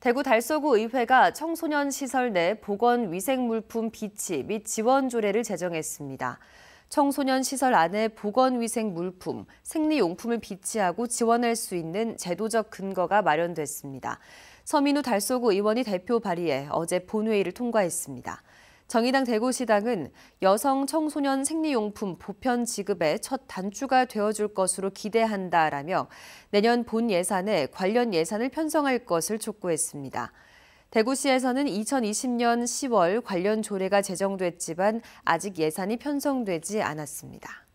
대구 달서구 의회가 청소년 시설 내 보건 위생 물품 비치 및 지원 조례를 제정했습니다. 청소년 시설 안에 보건 위생 물품, 생리 용품을 비치하고 지원할 수 있는 제도적 근거가 마련됐습니다. 서민우 달서구 의원이 대표 발의해 어제 본회의를 통과했습니다. 정의당 대구시당은 여성 청소년 생리용품 보편 지급의 첫 단추가 되어줄 것으로 기대한다라며 내년 본 예산에 관련 예산을 편성할 것을 촉구했습니다. 대구시에서는 2020년 10월 관련 조례가 제정됐지만 아직 예산이 편성되지 않았습니다.